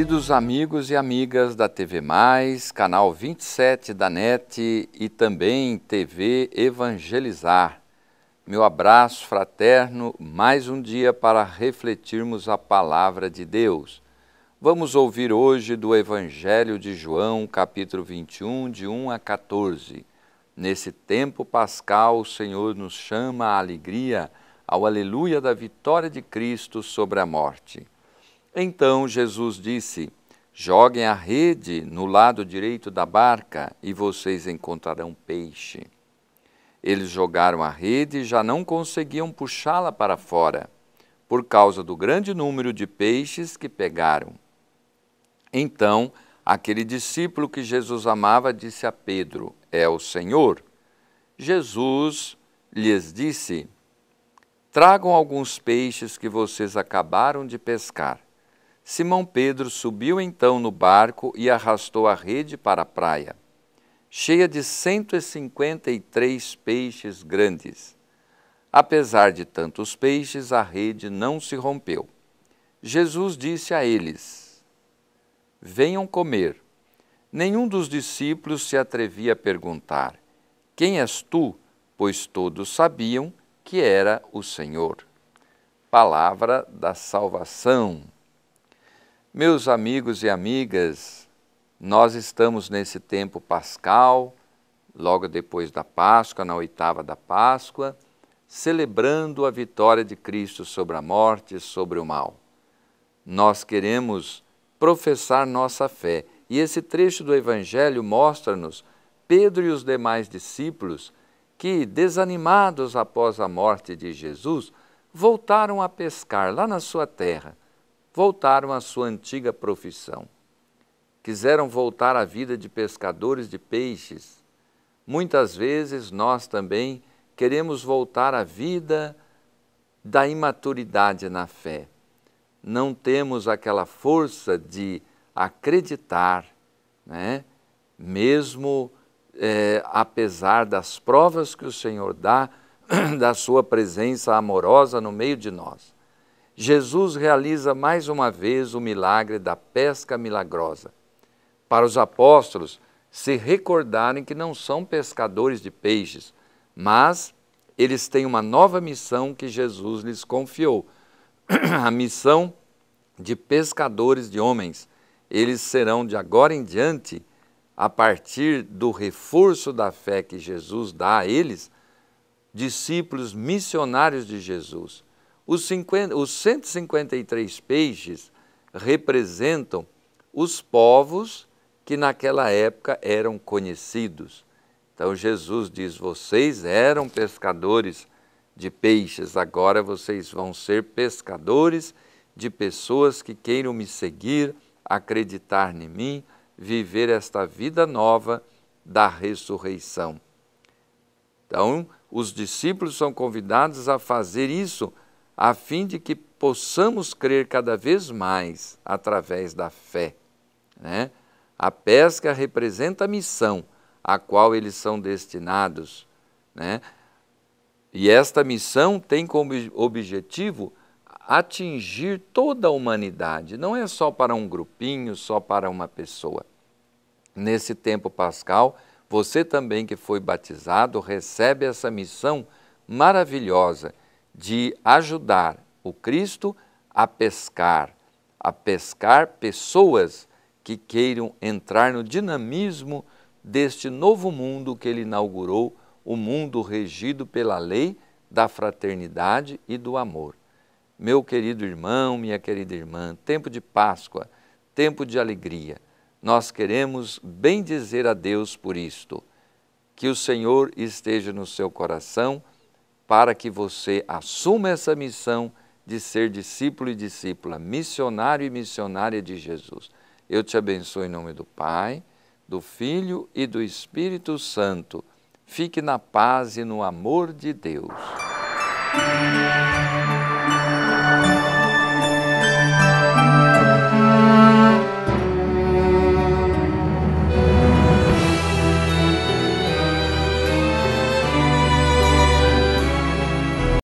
Queridos amigos e amigas da TV Mais, canal 27 da NET e também TV Evangelizar, meu abraço fraterno, mais um dia para refletirmos a palavra de Deus. Vamos ouvir hoje do Evangelho de João, capítulo 21, de 1 a 14. Nesse tempo pascal, o Senhor nos chama à alegria, ao aleluia da vitória de Cristo sobre a morte. Então Jesus disse: Joguem a rede no lado direito da barca e vocês encontrarão peixe. Eles jogaram a rede e já não conseguiam puxá-la para fora, por causa do grande número de peixes que pegaram. Então, aquele discípulo que Jesus amava disse a Pedro: É o Senhor. Jesus lhes disse: Tragam alguns peixes que vocês acabaram de pescar. Simão Pedro subiu então no barco e arrastou a rede para a praia, cheia de 153 peixes grandes. Apesar de tantos peixes, a rede não se rompeu. Jesus disse a eles: Venham comer. Nenhum dos discípulos se atrevia a perguntar: Quem és tu? Pois todos sabiam que era o Senhor. Palavra da salvação. Meus amigos e amigas, nós estamos nesse tempo pascal, logo depois da Páscoa, na oitava da Páscoa, celebrando a vitória de Cristo sobre a morte e sobre o mal. Nós queremos professar nossa fé e esse trecho do Evangelho mostra-nos Pedro e os demais discípulos que, desanimados após a morte de Jesus, voltaram a pescar lá na sua terra voltaram à sua antiga profissão. Quiseram voltar à vida de pescadores de peixes. Muitas vezes nós também queremos voltar à vida da imaturidade na fé. Não temos aquela força de acreditar, né? mesmo é, apesar das provas que o Senhor dá, da sua presença amorosa no meio de nós. Jesus realiza mais uma vez o milagre da pesca milagrosa. Para os apóstolos se recordarem que não são pescadores de peixes, mas eles têm uma nova missão que Jesus lhes confiou a missão de pescadores de homens. Eles serão de agora em diante, a partir do reforço da fé que Jesus dá a eles, discípulos missionários de Jesus os, 50, os 153 peixes representam os povos que naquela época eram conhecidos. Então Jesus diz: Vocês eram pescadores de peixes, agora vocês vão ser pescadores de pessoas que queiram me seguir, acreditar em mim, viver esta vida nova da ressurreição. Então, os discípulos são convidados a fazer isso a fim de que possamos crer cada vez mais através da fé. Né? A pesca representa a missão a qual eles são destinados. Né? E esta missão tem como objetivo atingir toda a humanidade, não é só para um grupinho, só para uma pessoa. Nesse tempo pascal, você também que foi batizado recebe essa missão maravilhosa de ajudar o Cristo a pescar, a pescar pessoas que queiram entrar no dinamismo deste novo mundo que ele inaugurou, o mundo regido pela lei da fraternidade e do amor. Meu querido irmão, minha querida irmã, tempo de Páscoa, tempo de alegria. Nós queremos bendizer a Deus por isto. Que o Senhor esteja no seu coração para que você assuma essa missão de ser discípulo e discípula, missionário e missionária de Jesus. Eu te abençoo em nome do Pai, do Filho e do Espírito Santo. Fique na paz e no amor de Deus.